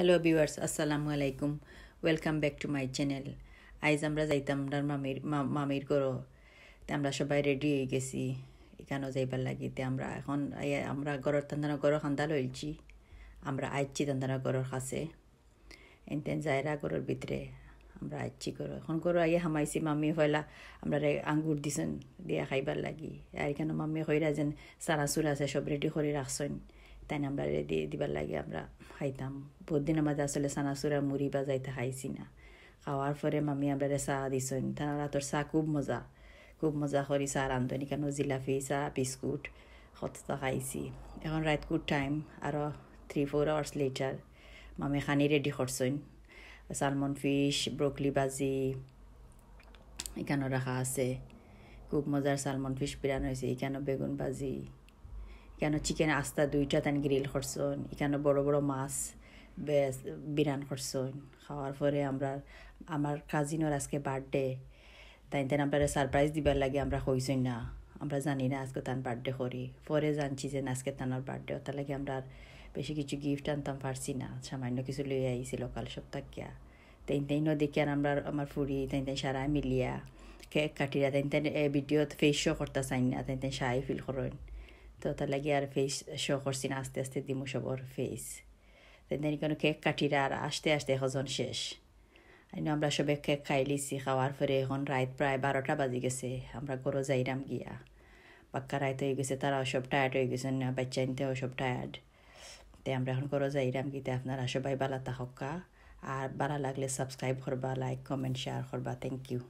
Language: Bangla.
হ্যালো ভিউয়ার্স আসসালামু আলাইকুম welcome back to my channel আইজ আমরা যাইতাম আমরা মামির মামির ঘর তে আমরা সবাই রেডি হয়ে গেছি এখানেও যাইবার লাগি তে আমরা এখন আমরা ঘরের তান্দানা ঘর খান্দা লইছি আমরা আইছি তান্দানা ঘরের কাছে এনতেন যায়রা ঘরের ভিতরে আমরা আইচি ঘর এখন ঘর আইয়ে হামাইছি মামি হইলা আমরা আঙ্গুর দিছেন দিয়া খাইবার লাগি আর এখানে মামি হইরা যেন সারা সুরা আছে সব রেডি করে রাখছেন তাই আমরা রেডি দিবার লাগে আমরা খাইতাম বহুত দিন আমাদের আসলে সানাসুরা মুড়ি যাইতে খাইছি না খাওয়ার পরে মামি আমরা চা দিছইন তারা তোর চা খুব মজা খুব মজা করি চা রান্ধনি কেন জিলাপি চা বিস্কুট হতটা খাইছি এখন রাইট গুড টাইম আৰু থ্রি ফোর আওয়ার্স লেটার মামি খানি রেডি করছইন সালমন ফিশ ব্রোকলি বাজি এখানে রাখা আছে খুব মজার সালমন ফিশ পিরানো হয়েছে এখানে বেগুন বাজি কেন চিকেন আস্তা দুইটা তেন গ্রিল করছেন এখানে বড় বড় মাছ বিরান করছেন খাওয়ার পরে আমরা আমার কাজিনের আজকে বার্থডে তাই তেন আমরা সারপ্রাইজ দিবার লাগে আমরা হইছই না আমরা জানি না আজকে তান বার্থডে করি পরে জানছি যে আজকে তানার বার্থডে তার লাগে আমরা আর বেশি কিছু গিফট আনতাম পারছি না সামান্য কিছু লই আইছি লোকাল সপ্তাহ গিয়া তাই তাই নদী আর আমরা আমার ফুরি তাই তাই সারা মিলিয়া কেক কাটিরা তাই তাই ভিডিওত ফেস শো করতে চাই না তাই তাই সাই ফিল করেন তো তার লাগে আর ফেস শো করছি না আস্তে আস্তে দিমু সবর ফেস দেন কোনো কেক কাটিরা আর আস্তে আস্তে এখন শেষ আমরা সবে কেক খাই লিছি খাওয়ার পরে এখন রাত প্রায় বারোটা বাজি গেছে আমরা গরো যাইরাম গিয়া পাক্কা রাত হয়ে গেছে তারাও সব টায়ার্ড হয়ে গেছে না বাচ্চা নিতেও সব টায়ার্ড তাই আমরা এখন গরো যাইরাম গিয়ে আপনারা সবাই বালা তাহকা আর বালা লাগলে সাবস্ক্রাইব করবা লাইক কমেন্ট শেয়ার করবা থ্যাংক ইউ